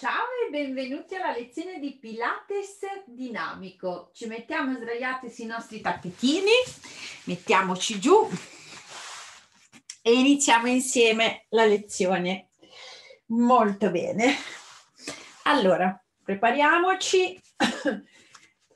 Ciao e benvenuti alla lezione di Pilates dinamico. Ci mettiamo sdraiati sui nostri tappetini, mettiamoci giù e iniziamo insieme la lezione. Molto bene. Allora, prepariamoci.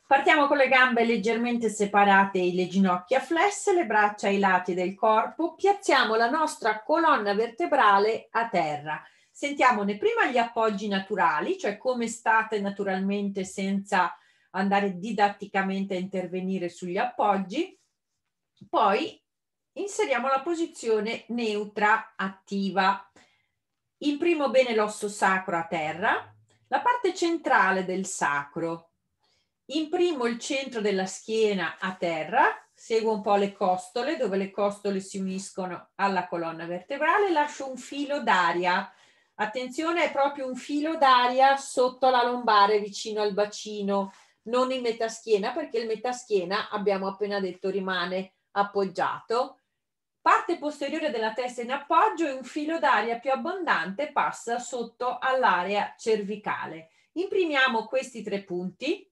Partiamo con le gambe leggermente separate e le ginocchia flesse, le braccia ai lati del corpo. Piazziamo la nostra colonna vertebrale a terra sentiamone prima gli appoggi naturali, cioè come state naturalmente senza andare didatticamente a intervenire sugli appoggi, poi inseriamo la posizione neutra attiva. Imprimo bene l'osso sacro a terra, la parte centrale del sacro. Imprimo il centro della schiena a terra, seguo un po' le costole, dove le costole si uniscono alla colonna vertebrale, lascio un filo d'aria Attenzione, è proprio un filo d'aria sotto la lombare vicino al bacino, non in metaschiena perché il metaschiena, abbiamo appena detto, rimane appoggiato. Parte posteriore della testa in appoggio e un filo d'aria più abbondante passa sotto all'area cervicale. Imprimiamo questi tre punti.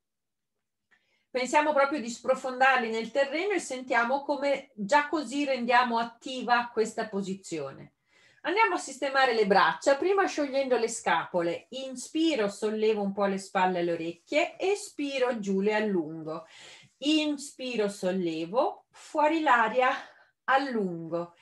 Pensiamo proprio di sprofondarli nel terreno e sentiamo come già così rendiamo attiva questa posizione. Andiamo a sistemare le braccia, prima sciogliendo le scapole. Inspiro, sollevo un po' le spalle e le orecchie, espiro giù le allungo. Inspiro, sollevo, fuori l'aria, allungo.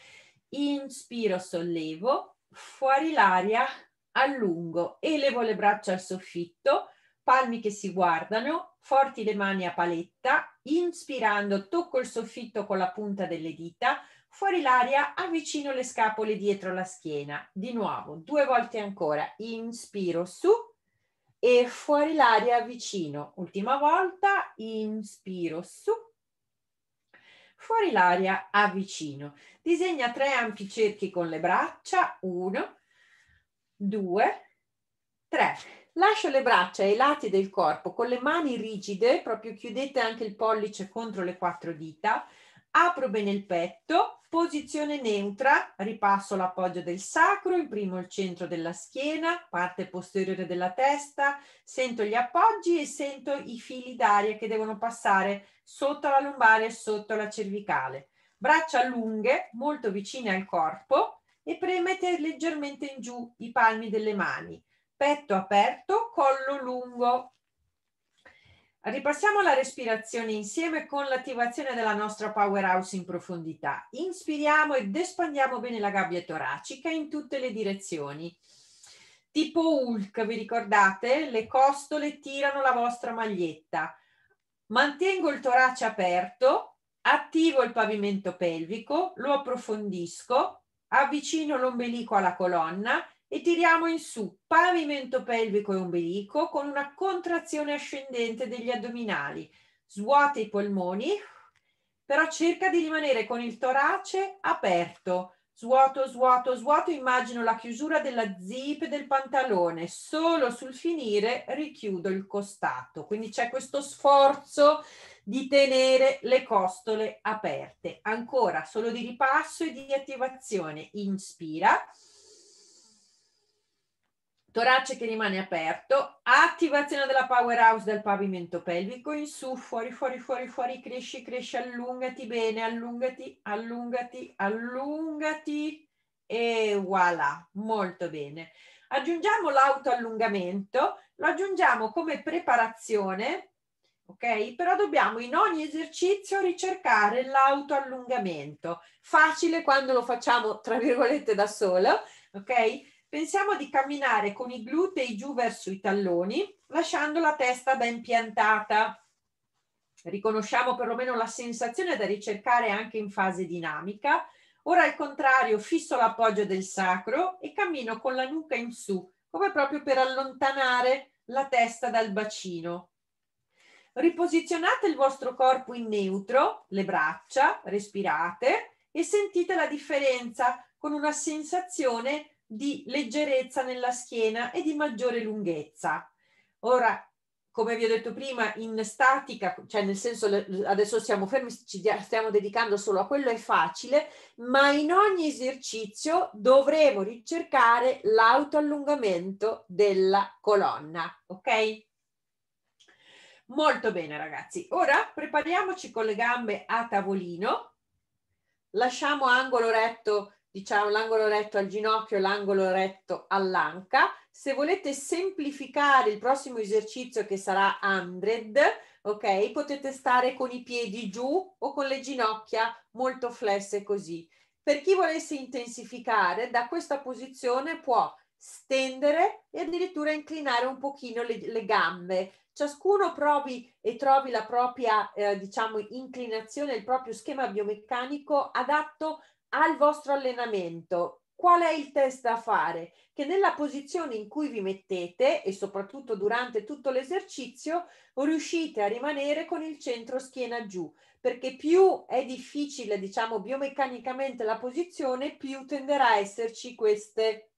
Inspiro, sollevo, fuori l'aria, allungo. Elevo le braccia al soffitto, palmi che si guardano, forti le mani a paletta. Inspirando, tocco il soffitto con la punta delle dita Fuori l'aria, avvicino le scapole dietro la schiena. Di nuovo, due volte ancora. Inspiro su e fuori l'aria, avvicino. Ultima volta, inspiro su. Fuori l'aria, avvicino. Disegna tre ampi cerchi con le braccia. Uno, due, tre. Lascio le braccia ai lati del corpo con le mani rigide, proprio chiudete anche il pollice contro le quattro dita apro bene il petto, posizione neutra, ripasso l'appoggio del sacro, imprimo il centro della schiena, parte posteriore della testa, sento gli appoggi e sento i fili d'aria che devono passare sotto la lombare e sotto la cervicale. Braccia lunghe, molto vicine al corpo e premete leggermente in giù i palmi delle mani. Petto aperto, collo lungo, Ripassiamo la respirazione insieme con l'attivazione della nostra powerhouse in profondità. Inspiriamo ed espandiamo bene la gabbia toracica in tutte le direzioni. Tipo Hulk, vi ricordate? Le costole tirano la vostra maglietta. Mantengo il torace aperto, attivo il pavimento pelvico, lo approfondisco, avvicino l'ombelico alla colonna e tiriamo in su pavimento pelvico e ombelico con una contrazione ascendente degli addominali. Svuota i polmoni, però cerca di rimanere con il torace aperto. Svuoto, svuoto, svuoto, immagino la chiusura della zip del pantalone, solo sul finire richiudo il costato. Quindi c'è questo sforzo di tenere le costole aperte. Ancora, solo di ripasso e di attivazione. Inspira torace che rimane aperto, attivazione della powerhouse del pavimento pelvico, in su, fuori, fuori, fuori, fuori, cresci, cresci, allungati bene, allungati, allungati, allungati e voilà, molto bene. Aggiungiamo l'autoallungamento, lo aggiungiamo come preparazione, ok? Però dobbiamo in ogni esercizio ricercare l'autoallungamento, facile quando lo facciamo, tra virgolette, da solo, ok? Pensiamo di camminare con i glutei giù verso i talloni, lasciando la testa ben piantata. Riconosciamo perlomeno la sensazione da ricercare anche in fase dinamica. Ora al contrario fisso l'appoggio del sacro e cammino con la nuca in su, come proprio per allontanare la testa dal bacino. Riposizionate il vostro corpo in neutro, le braccia, respirate e sentite la differenza con una sensazione di leggerezza nella schiena e di maggiore lunghezza. Ora, come vi ho detto prima, in statica, cioè nel senso adesso siamo fermi, ci stiamo dedicando solo a quello, è facile, ma in ogni esercizio dovremo ricercare l'autoallungamento della colonna, ok? Molto bene ragazzi, ora prepariamoci con le gambe a tavolino, lasciamo angolo retto diciamo l'angolo retto al ginocchio, l'angolo retto all'anca. Se volete semplificare il prossimo esercizio che sarà 100, ok, potete stare con i piedi giù o con le ginocchia molto flesse così. Per chi volesse intensificare, da questa posizione può stendere e addirittura inclinare un pochino le, le gambe. Ciascuno provi e trovi la propria, eh, diciamo, inclinazione, il proprio schema biomeccanico adatto al vostro allenamento, qual è il test da fare? Che nella posizione in cui vi mettete e soprattutto durante tutto l'esercizio riuscite a rimanere con il centro schiena giù, perché più è difficile, diciamo, biomeccanicamente la posizione, più tenderà a esserci queste,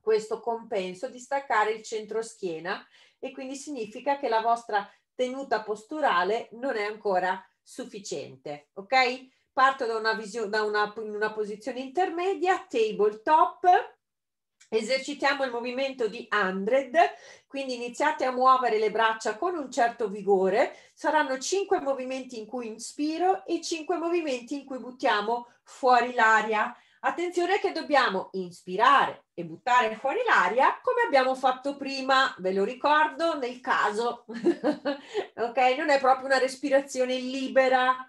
questo compenso di staccare il centro schiena e quindi significa che la vostra tenuta posturale non è ancora sufficiente, ok? parto da una, visione, da una, una posizione intermedia, tabletop, esercitiamo il movimento di 100, quindi iniziate a muovere le braccia con un certo vigore, saranno cinque movimenti in cui inspiro e cinque movimenti in cui buttiamo fuori l'aria. Attenzione che dobbiamo inspirare e buttare fuori l'aria come abbiamo fatto prima, ve lo ricordo nel caso, ok? Non è proprio una respirazione libera,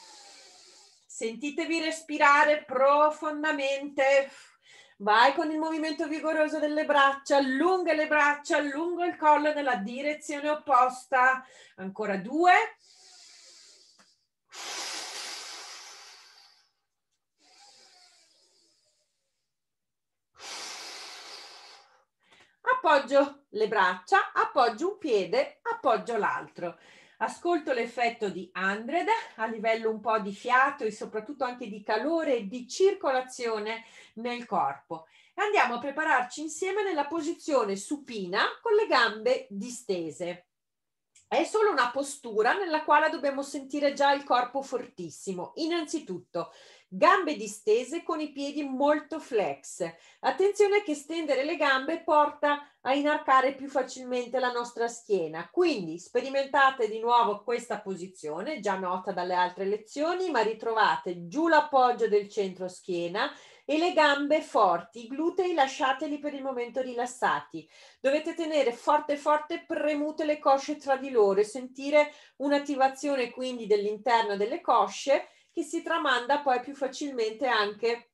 Sentitevi respirare profondamente. Vai con il movimento vigoroso delle braccia, allunga le braccia, allunga il collo nella direzione opposta. Ancora due. Appoggio le braccia, appoggio un piede, appoggio l'altro. Ascolto l'effetto di Andred a livello un po' di fiato e soprattutto anche di calore e di circolazione nel corpo. Andiamo a prepararci insieme nella posizione supina con le gambe distese. È solo una postura nella quale dobbiamo sentire già il corpo fortissimo. Innanzitutto gambe distese con i piedi molto flex. Attenzione che stendere le gambe porta a inarcare più facilmente la nostra schiena. Quindi sperimentate di nuovo questa posizione, già nota dalle altre lezioni, ma ritrovate giù l'appoggio del centro schiena e le gambe forti, i glutei lasciateli per il momento rilassati. Dovete tenere forte forte premute le cosce tra di loro e sentire un'attivazione quindi dell'interno delle cosce che si tramanda poi più facilmente anche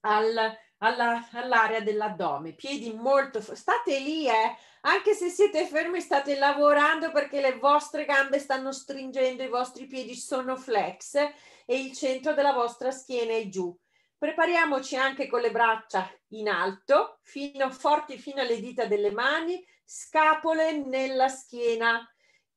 al, alla, all'area dell'addome. Piedi molto... State lì, eh? Anche se siete fermi state lavorando perché le vostre gambe stanno stringendo, i vostri piedi sono flex e il centro della vostra schiena è giù. Prepariamoci anche con le braccia in alto, fino, forti fino alle dita delle mani, scapole nella schiena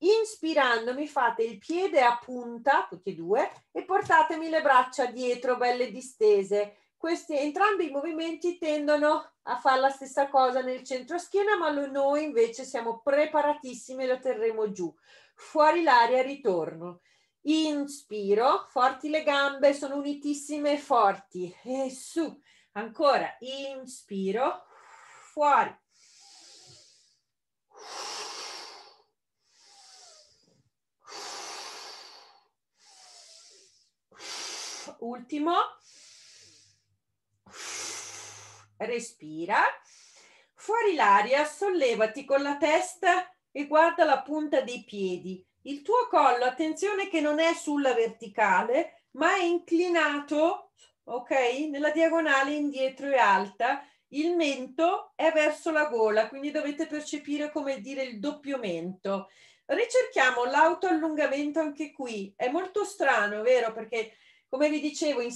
Inspirando mi fate il piede a punta, tutti e due, e portatemi le braccia dietro, belle distese. Questi, entrambi i movimenti tendono a fare la stessa cosa nel centro schiena, ma noi invece siamo preparatissimi e lo terremo giù. Fuori l'aria, ritorno. Inspiro, forti le gambe, sono unitissime e forti. E su, ancora, inspiro, fuori. ultimo, respira, fuori l'aria, sollevati con la testa e guarda la punta dei piedi. Il tuo collo, attenzione che non è sulla verticale, ma è inclinato, ok, nella diagonale indietro e alta. Il mento è verso la gola, quindi dovete percepire come dire il doppio mento. Ricerchiamo l'autoallungamento anche qui. È molto strano, vero? Perché come vi dicevo, in,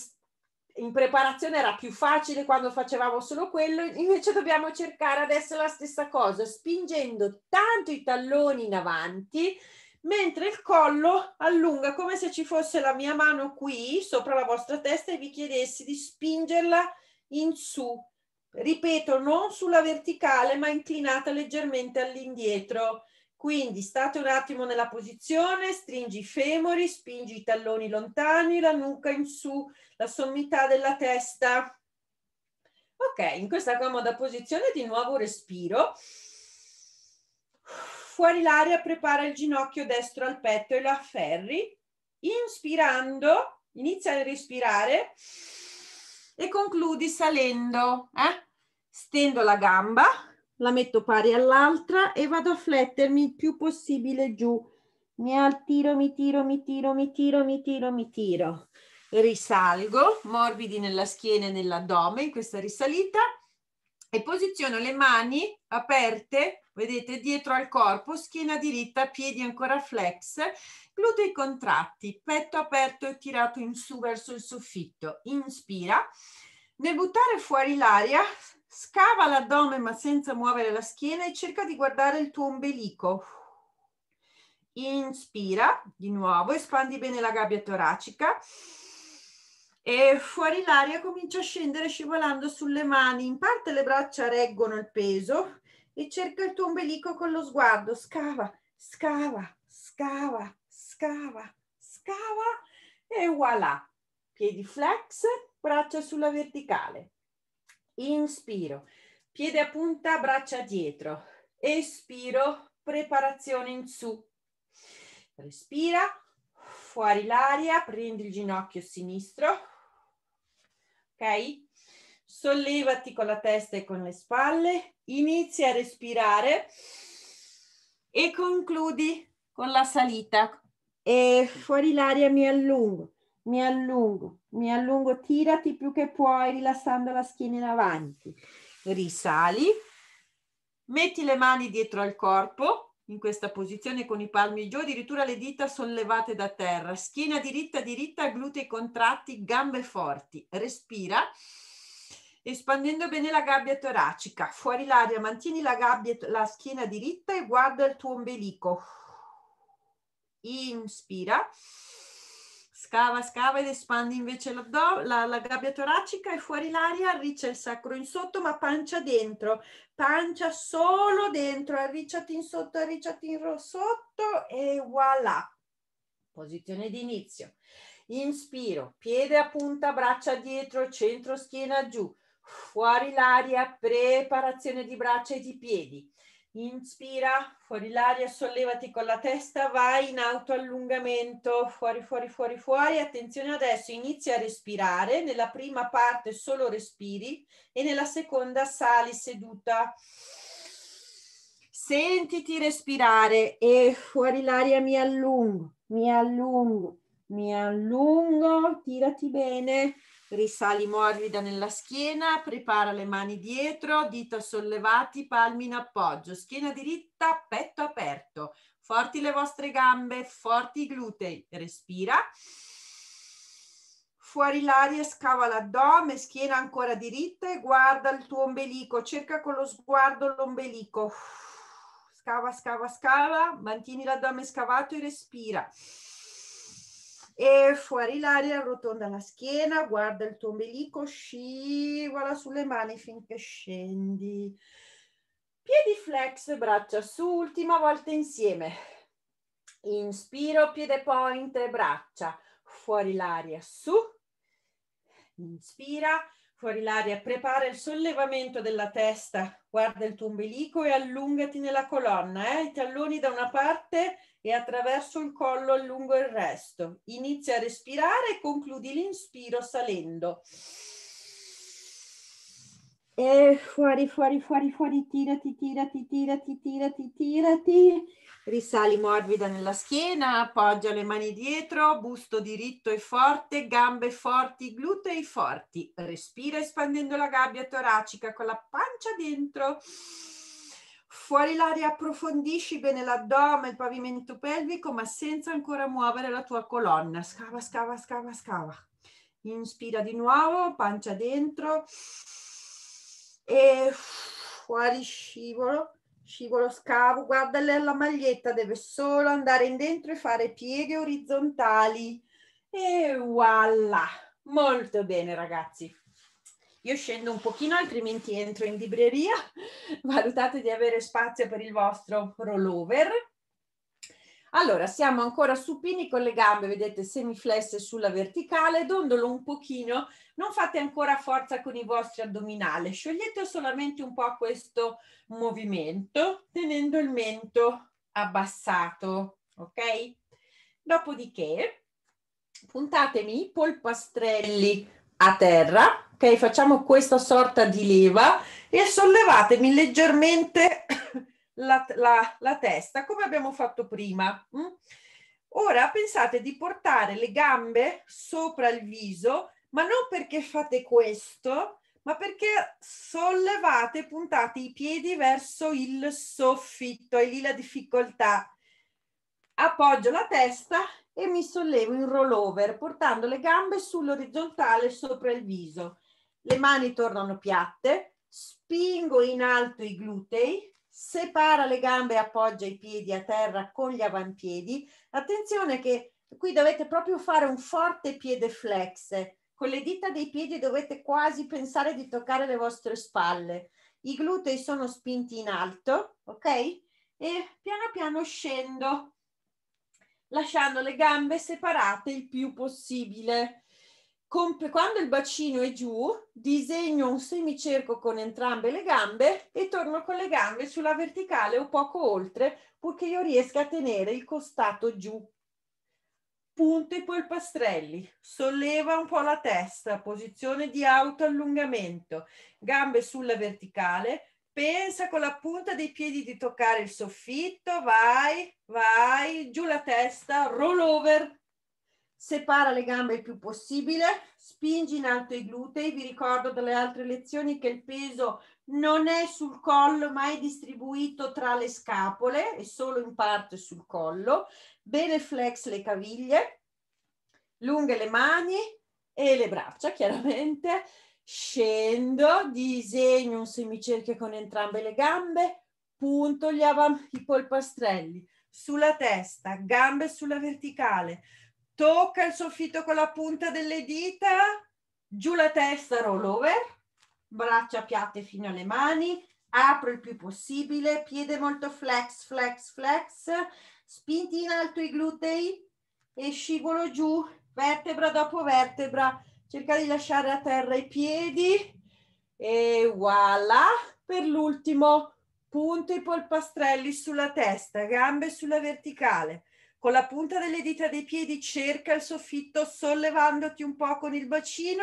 in preparazione era più facile quando facevamo solo quello, invece dobbiamo cercare adesso la stessa cosa, spingendo tanto i talloni in avanti, mentre il collo allunga come se ci fosse la mia mano qui sopra la vostra testa e vi chiedessi di spingerla in su. Ripeto, non sulla verticale, ma inclinata leggermente all'indietro. Quindi state un attimo nella posizione, stringi i femori, spingi i talloni lontani, la nuca in su, la sommità della testa. Ok, in questa comoda posizione di nuovo respiro. Fuori l'aria prepara il ginocchio destro al petto e lo afferri. Inspirando, inizia a respirare e concludi salendo. Eh? Stendo la gamba, la metto pari all'altra e vado a flettermi il più possibile giù. Mi altiro, mi tiro, mi tiro, mi tiro, mi tiro, mi tiro. Risalgo, morbidi nella schiena e nell'addome in questa risalita e posiziono le mani aperte, vedete, dietro al corpo, schiena diritta, piedi ancora flex, glutei contratti, petto aperto e tirato in su verso il soffitto. Inspira. Nel buttare fuori l'aria Scava l'addome ma senza muovere la schiena e cerca di guardare il tuo ombelico. Inspira di nuovo, espandi bene la gabbia toracica e fuori l'aria comincia a scendere scivolando sulle mani. In parte le braccia reggono il peso e cerca il tuo ombelico con lo sguardo. Scava, scava, scava, scava, scava e voilà. Piedi flex, braccia sulla verticale inspiro, piede a punta, braccia dietro, espiro, preparazione in su, respira, fuori l'aria, prendi il ginocchio sinistro, ok? Sollevati con la testa e con le spalle, inizia a respirare e concludi con la salita. E fuori l'aria mi allungo mi allungo, mi allungo, tirati più che puoi rilassando la schiena in avanti. Risali, metti le mani dietro al corpo in questa posizione con i palmi giù, addirittura le dita sollevate da terra, schiena diritta, diritta, glutei contratti, gambe forti. Respira espandendo bene la gabbia toracica, fuori l'aria, mantieni la, gabbia, la schiena diritta e guarda il tuo ombelico. Inspira scava, scava ed espande invece la, la gabbia toracica e fuori l'aria arriccia il sacro in sotto ma pancia dentro, pancia solo dentro, arricciati in sotto, arricciati in sotto e voilà. Posizione di inizio. Inspiro, piede a punta, braccia dietro, centro schiena giù. Fuori l'aria, preparazione di braccia e di piedi. Inspira, fuori l'aria, sollevati con la testa, vai in auto allungamento, fuori, fuori, fuori, fuori. Attenzione adesso, inizia a respirare. Nella prima parte solo respiri e nella seconda sali seduta. Sentiti respirare e fuori l'aria mi allungo, mi allungo, mi allungo, tirati bene. Risali morbida nella schiena, prepara le mani dietro, dita sollevati, palmi in appoggio, schiena diritta, petto aperto. Forti le vostre gambe, forti i glutei. Respira. Fuori l'aria, scava l'addome, schiena ancora diritta e guarda il tuo ombelico. Cerca con lo sguardo l'ombelico. Scava, scava, scava, mantieni l'addome scavato e respira e fuori l'aria, arrotonda la schiena, guarda il tuo ombelico, scivola sulle mani finché scendi. Piedi flex, braccia su, ultima volta insieme. Inspiro, piede point, braccia. Fuori l'aria, su. Inspira, fuori l'aria, prepara il sollevamento della testa, guarda il tuo ombelico e allungati nella colonna, eh? i talloni da una parte e attraverso il collo allungo il resto. Inizia a respirare e concludi l'inspiro salendo. E fuori, fuori, fuori, fuori, tirati, tirati, tirati, tirati, tirati. Risali morbida nella schiena, appoggia le mani dietro, busto diritto e forte, gambe forti, glutei forti. Respira espandendo la gabbia toracica con la pancia dentro. Fuori l'aria approfondisci bene l'addome, il pavimento pelvico, ma senza ancora muovere la tua colonna. Scava, scava, scava, scava. Inspira di nuovo, pancia dentro. E fuori scivolo, scivolo, scavo. Guarda la maglietta, deve solo andare in dentro e fare pieghe orizzontali. E voilà. Molto bene ragazzi. Io scendo un pochino, altrimenti entro in libreria. Valutate di avere spazio per il vostro rollover. Allora, siamo ancora supini con le gambe, vedete, semiflesse sulla verticale, dondolo un pochino, non fate ancora forza con i vostri addominali, sciogliete solamente un po' questo movimento, tenendo il mento abbassato, ok? Dopodiché puntatemi i polpastrelli a terra, ok? Facciamo questa sorta di leva e sollevatemi leggermente la, la, la testa, come abbiamo fatto prima. Mm? Ora pensate di portare le gambe sopra il viso, ma non perché fate questo, ma perché sollevate e puntate i piedi verso il soffitto, è lì la difficoltà. Appoggio la testa e mi sollevo in rollover portando le gambe sull'orizzontale sopra il viso le mani tornano piatte, spingo in alto i glutei, separa le gambe e appoggia i piedi a terra con gli avampiedi. Attenzione che qui dovete proprio fare un forte piede flex. Con le dita dei piedi dovete quasi pensare di toccare le vostre spalle. I glutei sono spinti in alto, ok? E piano piano scendo, lasciando le gambe separate il più possibile quando il bacino è giù, disegno un semicerco con entrambe le gambe e torno con le gambe sulla verticale o poco oltre, purché io riesca a tenere il costato giù. Punto i polpastrelli, solleva un po' la testa, posizione di autoallungamento, gambe sulla verticale, pensa con la punta dei piedi di toccare il soffitto, vai, vai, giù la testa, roll over, separa le gambe il più possibile, spingi in alto i glutei. Vi ricordo dalle altre lezioni che il peso non è sul collo, ma è distribuito tra le scapole e solo in parte sul collo. Bene flex le caviglie, lunghe le mani e le braccia, chiaramente. Scendo, disegno un semicerchio con entrambe le gambe, punto gli avanti polpastrelli sulla testa, gambe sulla verticale, tocca il soffitto con la punta delle dita, giù la testa roll over, braccia piatte fino alle mani, apro il più possibile, piede molto flex, flex, flex, spinti in alto i glutei e scivolo giù, vertebra dopo vertebra, cerca di lasciare a terra i piedi e voilà, per l'ultimo punto i polpastrelli sulla testa, gambe sulla verticale con la punta delle dita dei piedi cerca il soffitto sollevandoti un po' con il bacino,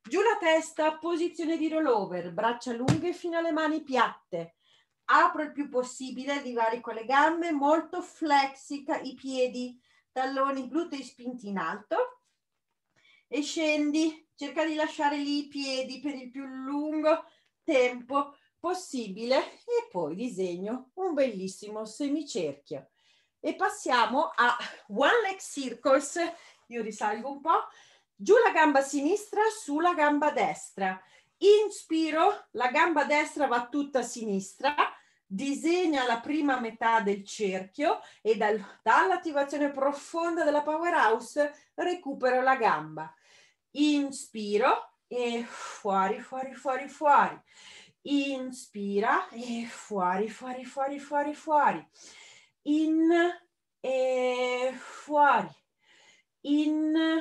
giù la testa, posizione di rollover, braccia lunghe fino alle mani piatte. Apro il più possibile, divarico le gambe, molto flexica i piedi, talloni, glutei spinti in alto e scendi, cerca di lasciare lì i piedi per il più lungo tempo possibile e poi disegno un bellissimo semicerchio e passiamo a One Leg Circles, io risalgo un po', giù la gamba sinistra sulla gamba destra, inspiro, la gamba destra va tutta a sinistra, disegna la prima metà del cerchio e dal, dall'attivazione profonda della powerhouse recupero la gamba. Inspiro e fuori, fuori, fuori, fuori. Inspira e fuori, fuori, fuori, fuori, fuori in e eh, fuori, in e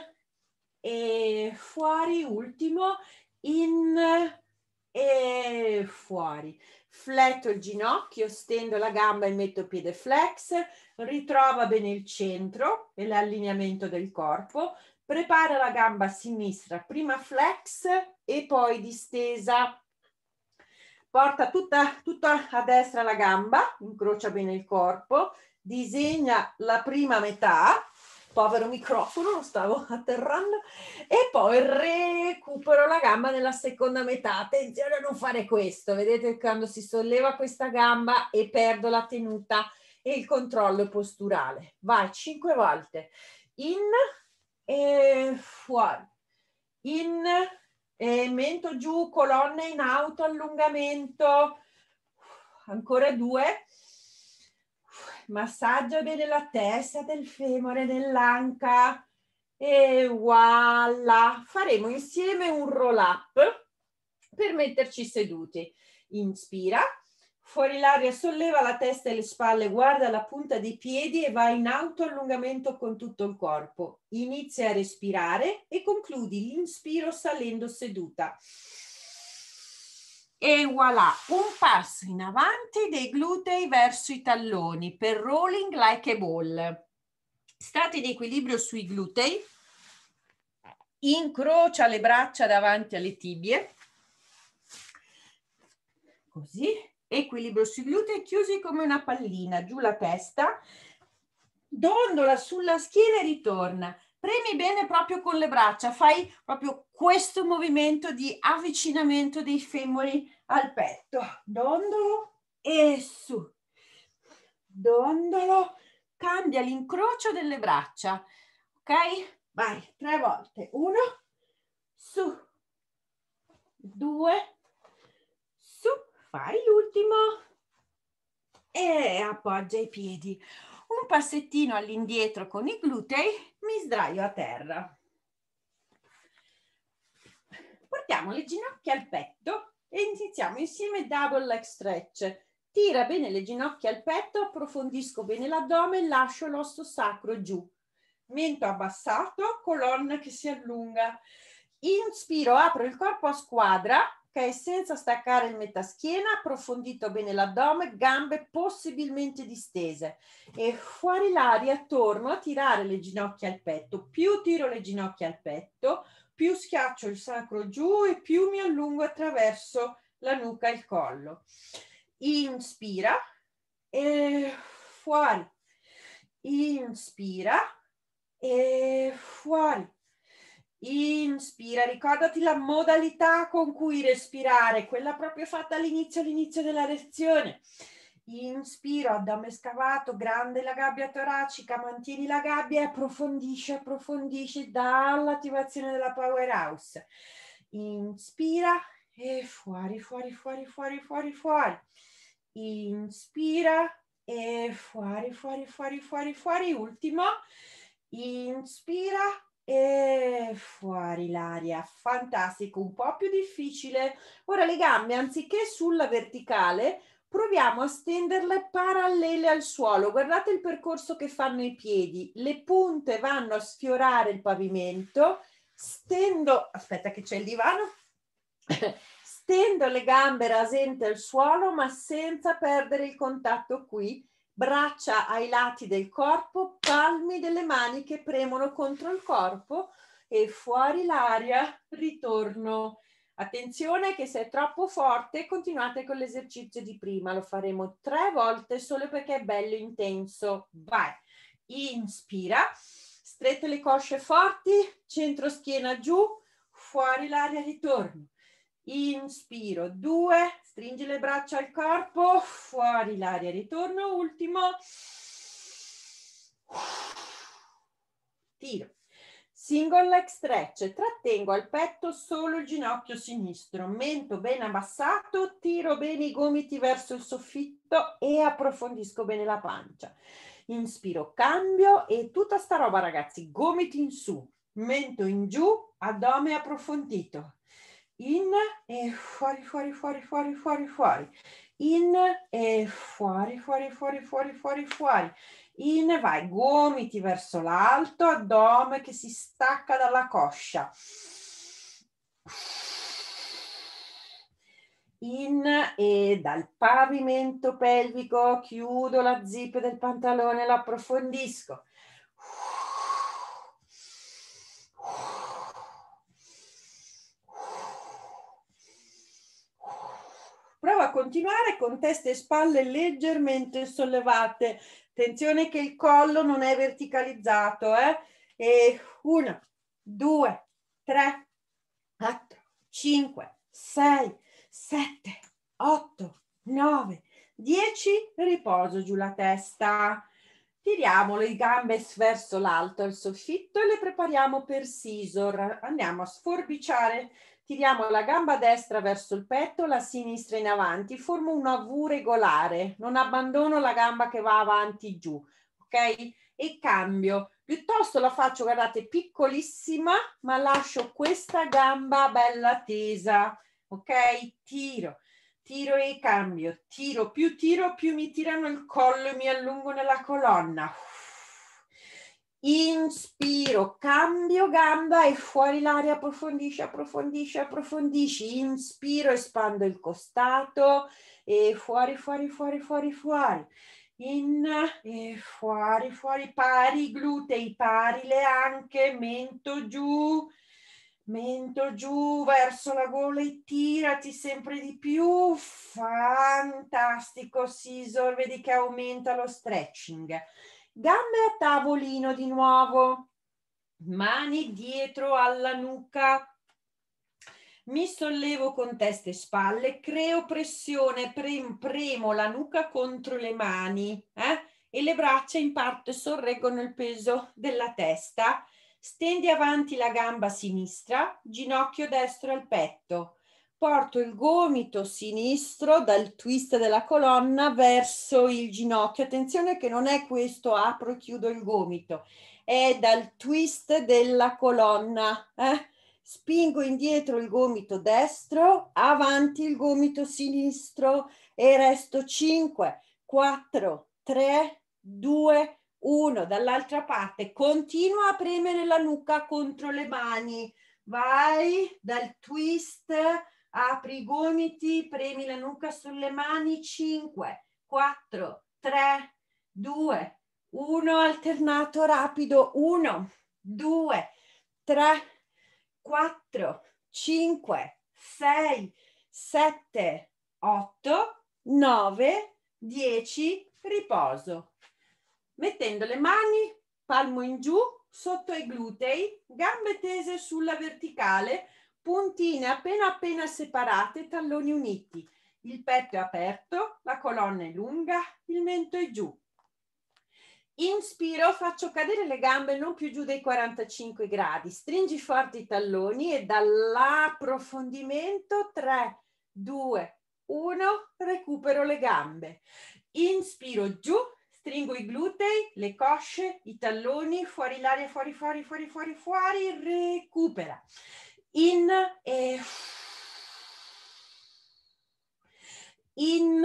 eh, fuori, ultimo, in e eh, fuori. Fletto il ginocchio, stendo la gamba e metto piede flex, ritrova bene il centro e l'allineamento del corpo, prepara la gamba sinistra, prima flex e poi distesa porta tutta, tutta a destra la gamba, incrocia bene il corpo, disegna la prima metà, povero microfono, lo stavo atterrando, e poi recupero la gamba nella seconda metà. Attenzione a non fare questo, vedete quando si solleva questa gamba e perdo la tenuta e il controllo posturale. Vai, 5 volte. In e fuori. In e mento giù, colonna in auto, allungamento, ancora due, massaggia bene la testa del femore, dell'anca e voilà, faremo insieme un roll up per metterci seduti. Inspira, Fuori l'aria, solleva la testa e le spalle, guarda la punta dei piedi e va in alto allungamento con tutto il corpo. Inizia a respirare e concludi l'inspiro salendo seduta. E voilà, un passo in avanti dei glutei verso i talloni per rolling like a ball. State di equilibrio sui glutei. Incrocia le braccia davanti alle tibie. Così, equilibrio sui glutei, chiusi come una pallina, giù la testa, dondola sulla schiena e ritorna. Premi bene proprio con le braccia, fai proprio questo movimento di avvicinamento dei femori al petto. Dondolo e su. Dondolo, cambia l'incrocio delle braccia. Ok? Vai, tre volte. Uno, su. Due, fai l'ultimo e appoggia i piedi. Un passettino all'indietro con i glutei, mi sdraio a terra. Portiamo le ginocchia al petto e iniziamo insieme double leg stretch. Tira bene le ginocchia al petto, approfondisco bene l'addome, lascio l'osso sacro giù. Mento abbassato, colonna che si allunga. Inspiro, apro il corpo a squadra, ok? Senza staccare il metaschiena, approfondito bene l'addome, gambe possibilmente distese e fuori l'aria attorno a tirare le ginocchia al petto. Più tiro le ginocchia al petto, più schiaccio il sacro giù e più mi allungo attraverso la nuca e il collo. Inspira e fuori. Inspira e fuori. Inspira, ricordati la modalità con cui respirare, quella proprio fatta all'inizio, all'inizio della lezione. Inspiro, addome scavato, grande la gabbia toracica, mantieni la gabbia e approfondisci, approfondisci dall'attivazione della powerhouse. Inspira e fuori, fuori, fuori, fuori, fuori, fuori. Inspira e fuori, fuori, fuori, fuori, fuori. Ultimo. Inspira e fuori l'aria, fantastico, un po' più difficile. Ora le gambe, anziché sulla verticale, proviamo a stenderle parallele al suolo. Guardate il percorso che fanno i piedi. Le punte vanno a sfiorare il pavimento. Stendo, aspetta che c'è il divano. Stendo le gambe rasente al suolo, ma senza perdere il contatto qui braccia ai lati del corpo, palmi delle mani che premono contro il corpo e fuori l'aria, ritorno. Attenzione che se è troppo forte continuate con l'esercizio di prima, lo faremo tre volte solo perché è bello intenso. Vai, inspira, strette le cosce forti, centro schiena giù, fuori l'aria, ritorno. Inspiro, due, Stringi le braccia al corpo, fuori l'aria, ritorno, ultimo. Tiro. Single leg stretch, trattengo al petto solo il ginocchio sinistro, mento ben abbassato, tiro bene i gomiti verso il soffitto e approfondisco bene la pancia. Inspiro, cambio e tutta sta roba ragazzi, gomiti in su, mento in giù, addome approfondito in e fuori, fuori, fuori, fuori, fuori, fuori, in e fuori, fuori, fuori, fuori, fuori, fuori, in, vai, gomiti verso l'alto, addome che si stacca dalla coscia, in e dal pavimento pelvico chiudo la zip del pantalone, l'approfondisco, Continuava a continuare con testa e spalle leggermente sollevate. Attenzione che il collo non è verticalizzato. Eh? E una, due, tre, quattro, cinque, sei, sette, otto, nove, dieci. Riposo giù la testa. Tiriamo le gambe verso l'alto, il soffitto e le prepariamo per scissor. Andiamo a sforbiciare Tiriamo la gamba destra verso il petto, la sinistra in avanti, formo una V regolare, non abbandono la gamba che va avanti giù, ok? E cambio, piuttosto la faccio, guardate, piccolissima, ma lascio questa gamba bella tesa, ok? Tiro, tiro e cambio, tiro, più tiro, più mi tirano il collo e mi allungo nella colonna. Uff inspiro, cambio gamba e fuori l'aria, approfondisci, approfondisci, approfondisci, inspiro, espando il costato e fuori, fuori, fuori, fuori, fuori, in e fuori, fuori, pari i glutei, pari le anche, mento giù, mento giù verso la gola e tirati sempre di più, fantastico, Sisor, vedi che aumenta lo stretching gambe a tavolino di nuovo, mani dietro alla nuca. Mi sollevo con testa e spalle, creo pressione, pre- premo la nuca contro le mani eh? e le braccia in parte sorreggono il peso della testa. Stendi avanti la gamba sinistra, ginocchio destro al petto porto il gomito sinistro dal twist della colonna verso il ginocchio. Attenzione che non è questo apro e chiudo il gomito, è dal twist della colonna. Eh? Spingo indietro il gomito destro, avanti il gomito sinistro e resto 5, 4, 3, 2, 1. Dall'altra parte continua a premere la nuca contro le mani. Vai dal twist apri i gomiti, premi la nuca sulle mani, 5, 4, 3, 2, 1, alternato rapido, 1, 2, 3, 4, 5, 6, 7, 8, 9, 10, riposo. Mettendo le mani, palmo in giù, sotto i glutei, gambe tese sulla verticale, puntine appena appena separate, talloni uniti, il petto è aperto, la colonna è lunga, il mento è giù. Inspiro, faccio cadere le gambe non più giù dei 45 gradi, stringi forte i talloni e dall'approfondimento 3, 2, 1, recupero le gambe. Inspiro giù, stringo i glutei, le cosce, i talloni, fuori l'aria, fuori, fuori, fuori, fuori, fuori, recupera in e eh, in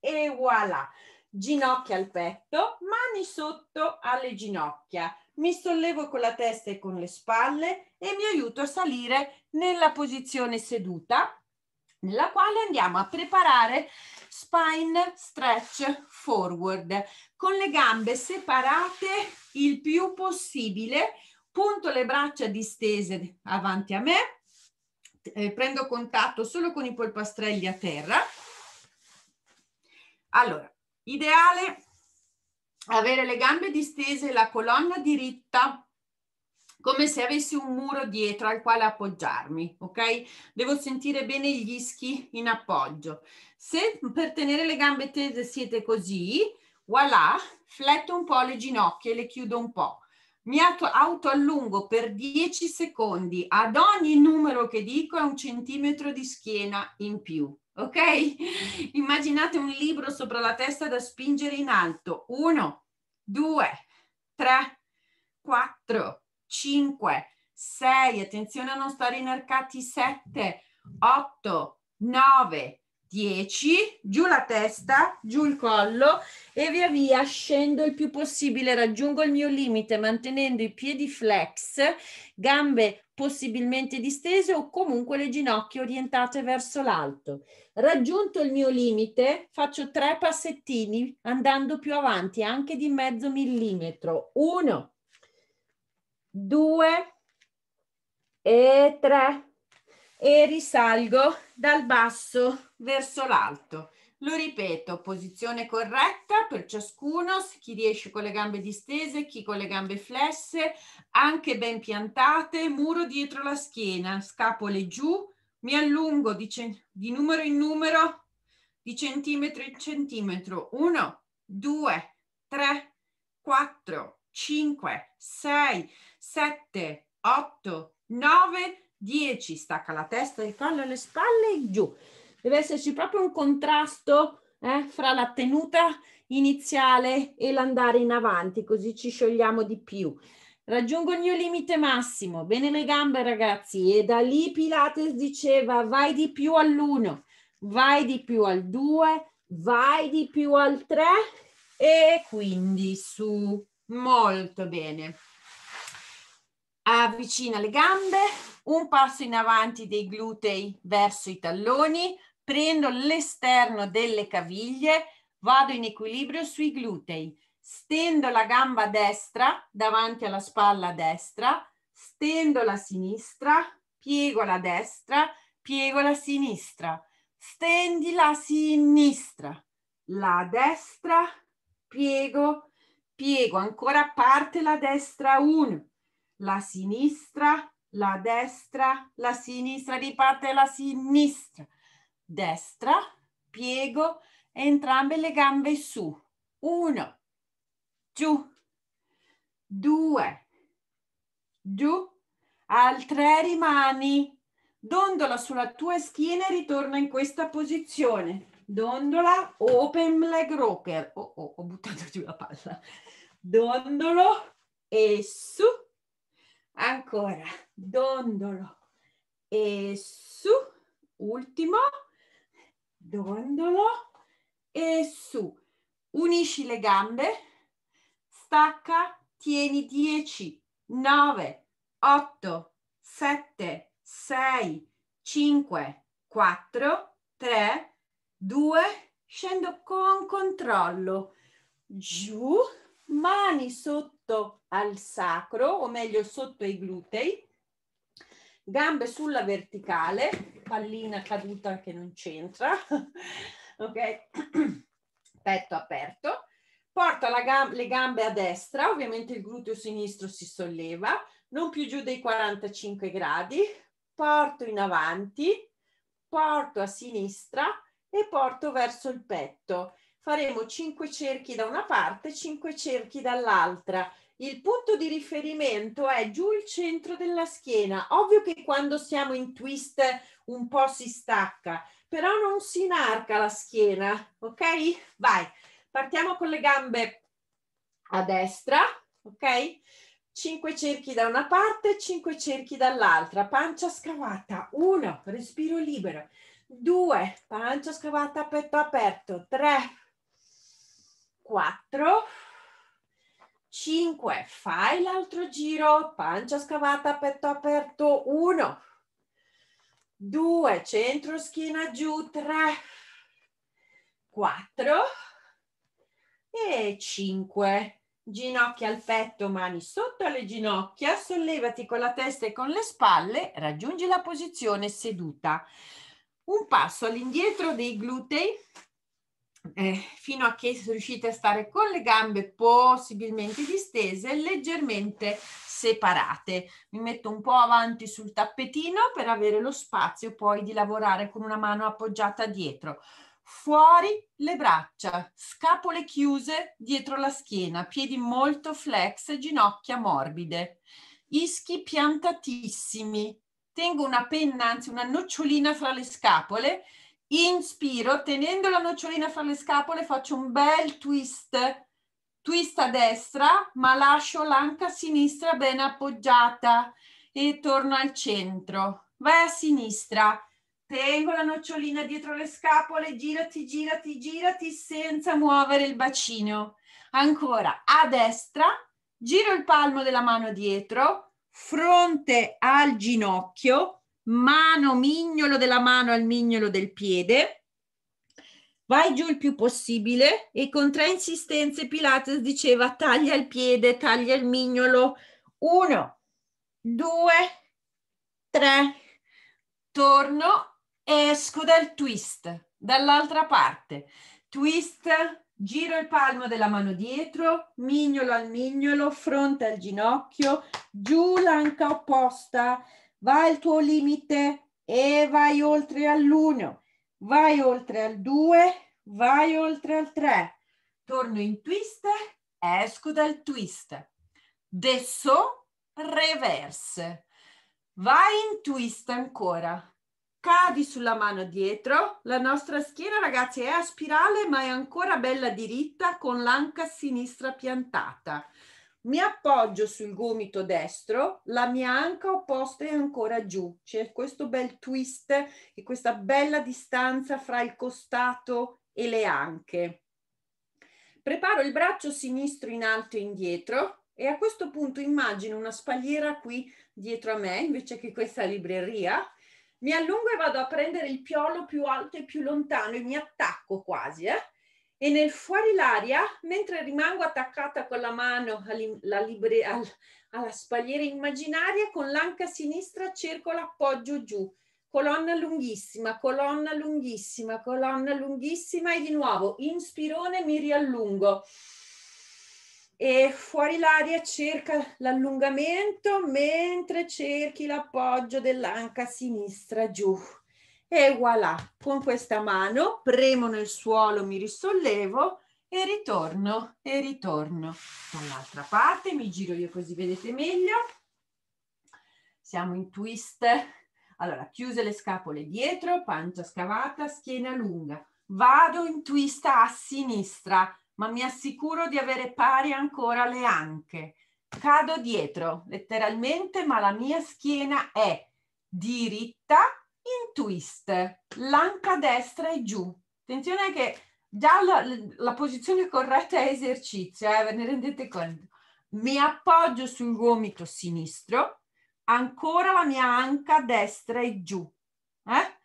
e voilà ginocchia al petto mani sotto alle ginocchia mi sollevo con la testa e con le spalle e mi aiuto a salire nella posizione seduta nella quale andiamo a preparare spine stretch forward, con le gambe separate il più possibile, punto le braccia distese avanti a me, eh, prendo contatto solo con i polpastrelli a terra. Allora, ideale avere le gambe distese, la colonna diritta, come se avessi un muro dietro al quale appoggiarmi, ok? Devo sentire bene gli ischi in appoggio. Se per tenere le gambe tese siete così, voilà, fletto un po' le ginocchia e le chiudo un po'. Mi autoallungo per 10 secondi, ad ogni numero che dico è un centimetro di schiena in più, ok? Immaginate un libro sopra la testa da spingere in alto. 1, 2, 3, 4, 5, 6, attenzione a non stare inarcati, 7, 8, 9, 10, giù la testa, giù il collo e via via scendo il più possibile, raggiungo il mio limite mantenendo i piedi flex, gambe possibilmente distese o comunque le ginocchia orientate verso l'alto. Raggiunto il mio limite, faccio tre passettini andando più avanti anche di mezzo millimetro. 1 due e tre e risalgo dal basso verso l'alto. Lo ripeto, posizione corretta per ciascuno, chi riesce con le gambe distese, chi con le gambe flesse, anche ben piantate, muro dietro la schiena, scapole giù, mi allungo di, di numero in numero, di centimetro in centimetro. 1, 2, 3, 4, 5, 6, 7, 8, 9, 10. Stacca la testa, il collo, le spalle giù. Deve esserci proprio un contrasto eh, fra la tenuta iniziale e l'andare in avanti, così ci sciogliamo di più. Raggiungo il mio limite massimo, bene le gambe ragazzi, e da lì Pilates diceva vai di più all'uno, vai di più al due, vai di più al tre e quindi su. Molto bene avvicina le gambe, un passo in avanti dei glutei verso i talloni, prendo l'esterno delle caviglie, vado in equilibrio sui glutei, stendo la gamba destra davanti alla spalla destra, stendo la sinistra, piego la destra, piego la sinistra, stendi la sinistra, la destra, piego, piego, ancora parte la destra, 1, la sinistra, la destra, la sinistra, riparte la sinistra, destra, piego entrambe le gambe su, uno, giù, due, giù, al tre rimani, dondola sulla tua schiena e ritorna in questa posizione, dondola, open leg rocker, oh, oh ho buttato giù la palla, dondolo e su, ancora dondolo e su ultimo dondolo e su unisci le gambe stacca tieni 10 9 8 7 6 5 4 3 2 scendo con controllo giù mani sotto al sacro, o meglio sotto i glutei, gambe sulla verticale, pallina caduta che non c'entra, ok? Petto aperto, porta gam le gambe a destra, ovviamente il gluteo sinistro si solleva, non più giù dei 45 gradi, porto in avanti, porto a sinistra e porto verso il petto faremo 5 cerchi da una parte, 5 cerchi dall'altra. Il punto di riferimento è giù il centro della schiena. Ovvio che quando siamo in twist un po' si stacca, però non si inarca la schiena, ok? Vai, partiamo con le gambe a destra, ok? 5 cerchi da una parte, 5 cerchi dall'altra, pancia scavata, 1, respiro libero, 2, pancia scavata, petto aperto, 3, quattro, cinque, fai l'altro giro, pancia scavata, petto aperto, uno, due, centro schiena giù, tre, quattro e cinque, Ginocchia al petto, mani sotto alle ginocchia, sollevati con la testa e con le spalle, raggiungi la posizione seduta. Un passo all'indietro dei glutei, eh, fino a che riuscite a stare con le gambe possibilmente distese, leggermente separate. Mi metto un po' avanti sul tappetino per avere lo spazio poi di lavorare con una mano appoggiata dietro. Fuori le braccia, scapole chiuse dietro la schiena, piedi molto flex, ginocchia morbide. Ischi piantatissimi. Tengo una penna, anzi una nocciolina fra le scapole inspiro, tenendo la nocciolina fra le scapole faccio un bel twist, twist a destra, ma lascio l'anca sinistra ben appoggiata e torno al centro. Vai a sinistra, tengo la nocciolina dietro le scapole, girati, girati, girati senza muovere il bacino. Ancora a destra, giro il palmo della mano dietro, fronte al ginocchio, mano, mignolo della mano al mignolo del piede. Vai giù il più possibile e con tre insistenze Pilates diceva taglia il piede, taglia il mignolo. Uno, due, tre, torno, esco dal twist, dall'altra parte. Twist, giro il palmo della mano dietro, mignolo al mignolo, fronte al ginocchio, giù l'anca opposta, vai al tuo limite e vai oltre all'1, vai oltre al 2, vai oltre al 3. Torno in twist, esco dal twist. Adesso reverse. Vai in twist ancora. Cadi sulla mano dietro, la nostra schiena ragazzi è a spirale ma è ancora bella diritta con l'anca sinistra piantata mi appoggio sul gomito destro, la mia anca opposta è ancora giù, c'è questo bel twist e questa bella distanza fra il costato e le anche. Preparo il braccio sinistro in alto e indietro e a questo punto immagino una spalliera qui dietro a me invece che questa libreria. Mi allungo e vado a prendere il piolo più alto e più lontano e mi attacco quasi, eh? e nel fuori l'aria, mentre rimango attaccata con la mano alla, libre, alla spalliera immaginaria, con l'anca sinistra cerco l'appoggio giù, colonna lunghissima, colonna lunghissima, colonna lunghissima e di nuovo inspirone mi riallungo e fuori l'aria cerca l'allungamento mentre cerchi l'appoggio dell'anca sinistra giù e voilà, con questa mano premo nel suolo, mi risollevo e ritorno, e ritorno dall'altra parte, mi giro io così vedete meglio, siamo in twist, allora chiuse le scapole dietro, pancia scavata, schiena lunga, vado in twist a sinistra, ma mi assicuro di avere pari ancora le anche, cado dietro letteralmente, ma la mia schiena è diritta, in twist, l'anca destra è giù. Attenzione che già la, la posizione corretta è esercizio, eh, ve ne rendete conto. Mi appoggio sul gomito sinistro, ancora la mia anca destra è giù. Eh?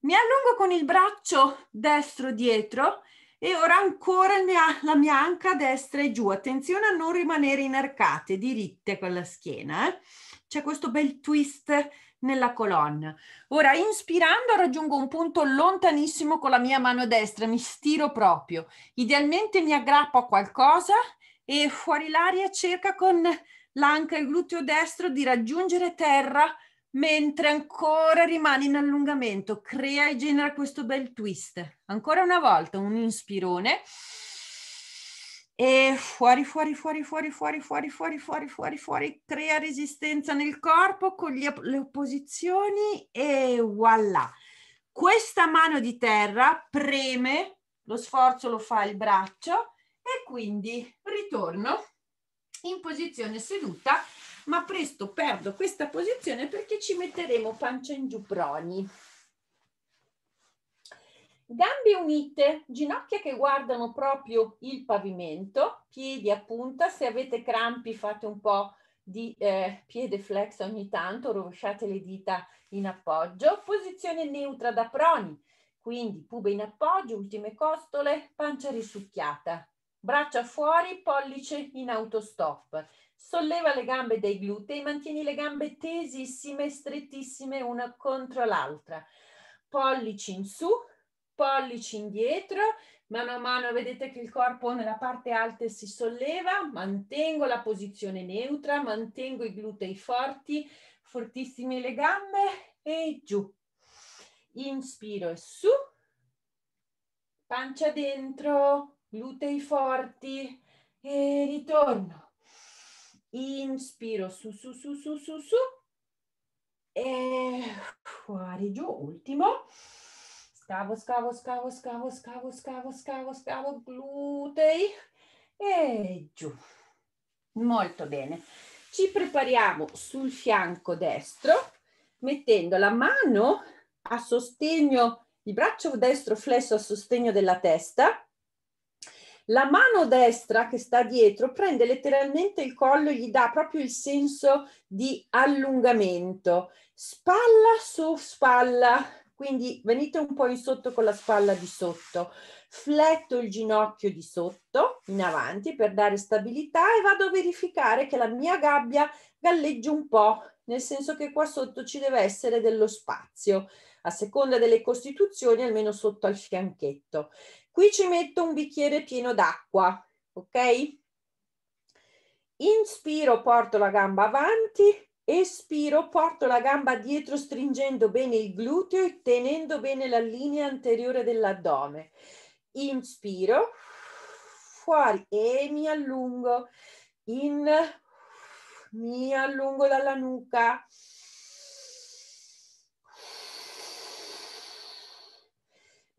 Mi allungo con il braccio destro dietro e ora ancora la mia anca destra è giù. Attenzione a non rimanere inarcate, diritte con la schiena. Eh? C'è questo bel twist nella colonna. Ora inspirando raggiungo un punto lontanissimo con la mia mano destra, mi stiro proprio. Idealmente mi aggrappo a qualcosa e fuori l'aria cerca con l'anca e il gluteo destro di raggiungere terra mentre ancora rimane in allungamento. Crea e genera questo bel twist. Ancora una volta un inspirone e fuori, fuori, fuori, fuori, fuori, fuori, fuori, fuori, fuori, fuori, crea resistenza nel corpo con op- le opposizioni e voilà. Questa mano di terra preme, lo sforzo lo fa il braccio e quindi ritorno in posizione seduta, ma presto perdo questa posizione perché ci metteremo pancia in giù proni. Gambe unite, ginocchia che guardano proprio il pavimento, piedi a punta, se avete crampi fate un po' di eh, piede flex ogni tanto, rovesciate le dita in appoggio, posizione neutra da proni, quindi pube in appoggio, ultime costole, pancia risucchiata, braccia fuori, pollice in autostop. Solleva le gambe dai glutei, mantieni le gambe tesissime, strettissime una contro l'altra. Pollici in su, pollici indietro, mano a mano vedete che il corpo nella parte alta si solleva, mantengo la posizione neutra, mantengo i glutei forti, fortissime le gambe e giù. Inspiro e su, pancia dentro, glutei forti e ritorno. Inspiro su, su, su, su, su, su e fuori giù, ultimo. Scavo, scavo, scavo, scavo, scavo, scavo, scavo, scavo, glutei e giù. Molto bene. Ci prepariamo sul fianco destro mettendo la mano a sostegno, il braccio destro flesso a sostegno della testa. La mano destra che sta dietro prende letteralmente il collo e gli dà proprio il senso di allungamento. Spalla su spalla, quindi venite un po' in sotto con la spalla di sotto. Fletto il ginocchio di sotto, in avanti, per dare stabilità e vado a verificare che la mia gabbia galleggia un po', nel senso che qua sotto ci deve essere dello spazio. A seconda delle costituzioni, almeno sotto al fianchetto. Qui ci metto un bicchiere pieno d'acqua, ok? Inspiro, porto la gamba avanti, Espiro, porto la gamba dietro stringendo bene il gluteo e tenendo bene la linea anteriore dell'addome. Inspiro, fuori e mi allungo. In, mi allungo dalla nuca.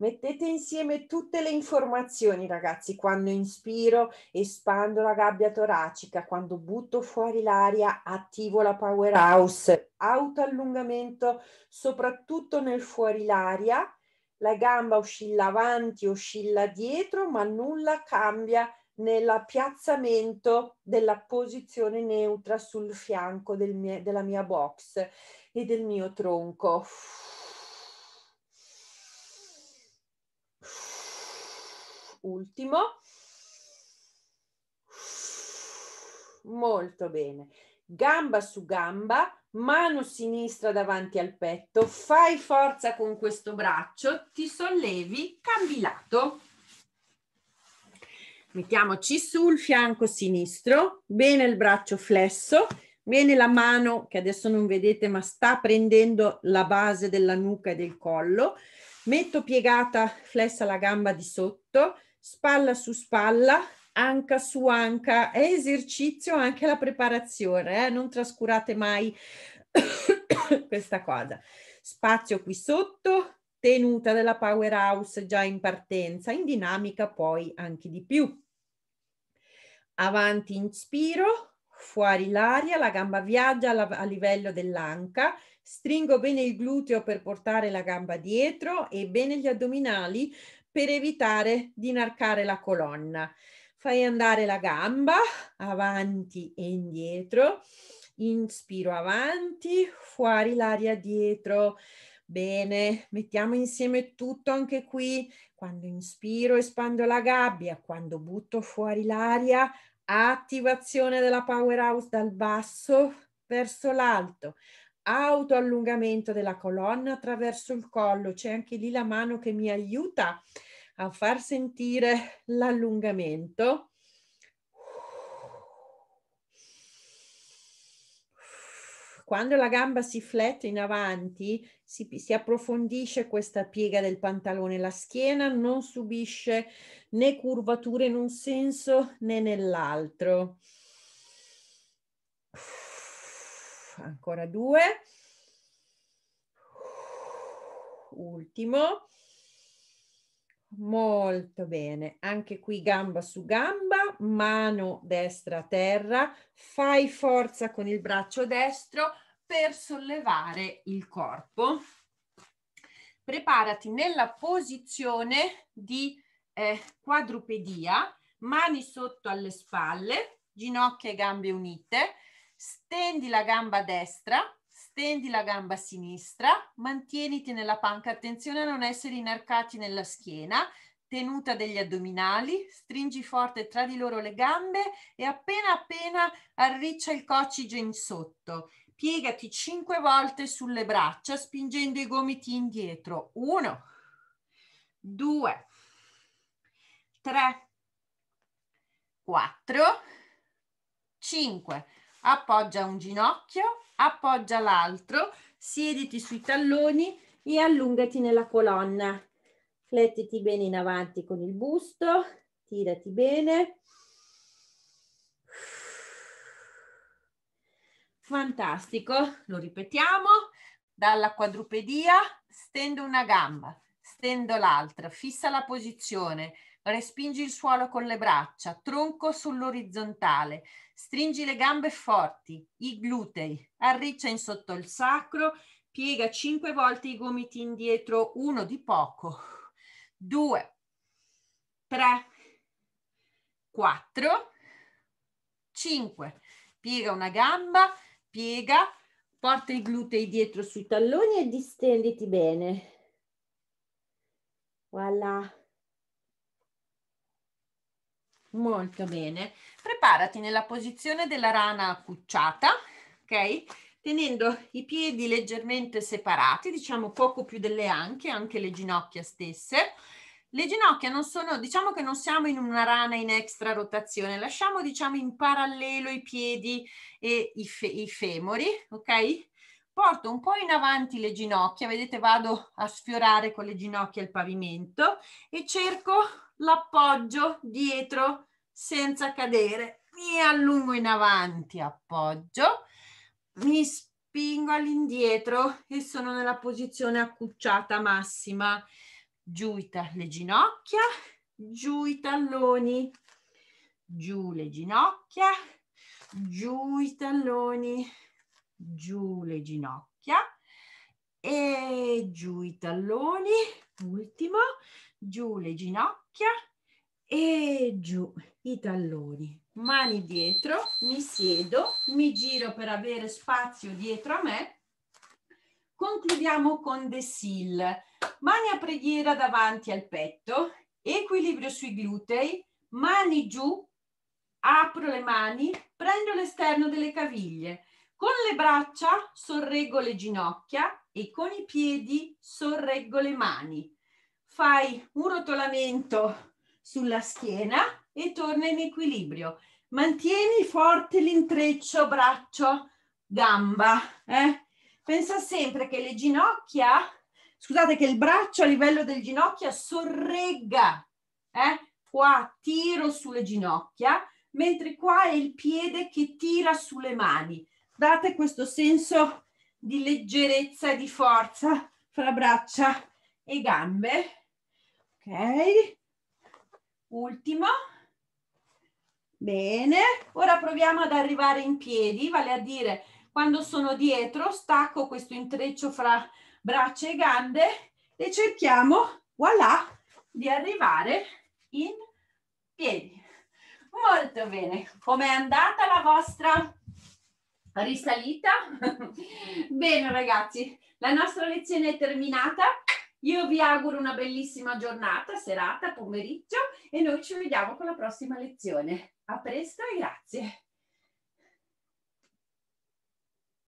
Mettete insieme tutte le informazioni, ragazzi, quando inspiro, espando la gabbia toracica, quando butto fuori l'aria, attivo la powerhouse, autoallungamento, soprattutto nel fuori l'aria, la gamba oscilla avanti, oscilla dietro, ma nulla cambia nell'appiazzamento della posizione neutra sul fianco del mie, della mia box e del mio tronco. ultimo. Molto bene. Gamba su gamba, mano sinistra davanti al petto, fai forza con questo braccio, ti sollevi, cambi lato. Mettiamoci sul fianco sinistro, bene il braccio flesso, bene la mano che adesso non vedete ma sta prendendo la base della nuca e del collo, metto piegata flessa la gamba di sotto, spalla su spalla, anca su anca, è esercizio anche la preparazione, eh? non trascurate mai questa cosa. Spazio qui sotto, tenuta della powerhouse già in partenza, in dinamica poi anche di più. Avanti inspiro, fuori l'aria, la gamba viaggia a livello dell'anca, stringo bene il gluteo per portare la gamba dietro e bene gli addominali per evitare di inarcare la colonna. Fai andare la gamba avanti e indietro, inspiro avanti, fuori l'aria dietro. Bene, mettiamo insieme tutto anche qui. Quando inspiro espando la gabbia, quando butto fuori l'aria, attivazione della powerhouse dal basso verso l'alto, autoallungamento della colonna attraverso il collo, c'è anche lì la mano che mi aiuta a far sentire l'allungamento. Quando la gamba si flette in avanti, si, si approfondisce questa piega del pantalone, la schiena non subisce né curvature in un senso né nell'altro ancora due, ultimo, molto bene, anche qui gamba su gamba, mano destra a terra, fai forza con il braccio destro per sollevare il corpo. Preparati nella posizione di eh, quadrupedia, mani sotto alle spalle, ginocchia e gambe unite, stendi la gamba destra, stendi la gamba sinistra, mantieniti nella panca, attenzione a non essere inarcati nella schiena, tenuta degli addominali, stringi forte tra di loro le gambe e appena appena arriccia il coccige in sotto. Piegati cinque volte sulle braccia spingendo i gomiti indietro. Uno, due, tre, quattro, cinque appoggia un ginocchio, appoggia l'altro, siediti sui talloni e allungati nella colonna. Flettiti bene in avanti con il busto, tirati bene. Fantastico, lo ripetiamo. Dalla quadrupedia stendo una gamba, stendo l'altra, fissa la posizione, Respingi il suolo con le braccia, tronco sull'orizzontale, stringi le gambe forti, i glutei, arriccia in sotto il sacro, piega 5 volte i gomiti indietro, uno di poco, due, tre, quattro, cinque, piega una gamba, piega, porta i glutei dietro sui talloni e distenditi bene. Voilà. Molto bene. Preparati nella posizione della rana accucciata, ok? Tenendo i piedi leggermente separati, diciamo poco più delle anche, anche le ginocchia stesse. Le ginocchia non sono, diciamo che non siamo in una rana in extra rotazione, lasciamo diciamo in parallelo i piedi e i, fe i femori, ok? Porto un po' in avanti le ginocchia, vedete vado a sfiorare con le ginocchia il pavimento e cerco l'appoggio dietro senza cadere. Mi allungo in avanti, appoggio, mi spingo all'indietro e sono nella posizione accucciata massima. Giuita le ginocchia, giù i talloni, giù le ginocchia, giù i talloni, giù le ginocchia e giù i talloni, ultimo, giù le ginocchia e giù i talloni. Mani dietro, mi siedo, mi giro per avere spazio dietro a me. Concludiamo con desil. Mani a preghiera davanti al petto, equilibrio sui glutei, mani giù, apro le mani, prendo l'esterno delle caviglie. Con le braccia sorreggo le ginocchia e con i piedi sorreggo le mani fai un rotolamento sulla schiena e torna in equilibrio. Mantieni forte l'intreccio braccio gamba. Eh? Pensa sempre che le ginocchia, scusate, che il braccio a livello del ginocchia sorregga. Eh? Qua tiro sulle ginocchia, mentre qua è il piede che tira sulle mani. Date questo senso di leggerezza e di forza fra braccia e gambe ok ultimo bene ora proviamo ad arrivare in piedi vale a dire quando sono dietro stacco questo intreccio fra braccia e gambe e cerchiamo voilà di arrivare in piedi molto bene com'è andata la vostra risalita bene ragazzi la nostra lezione è terminata io vi auguro una bellissima giornata, serata, pomeriggio e noi ci vediamo con la prossima lezione. A presto e grazie.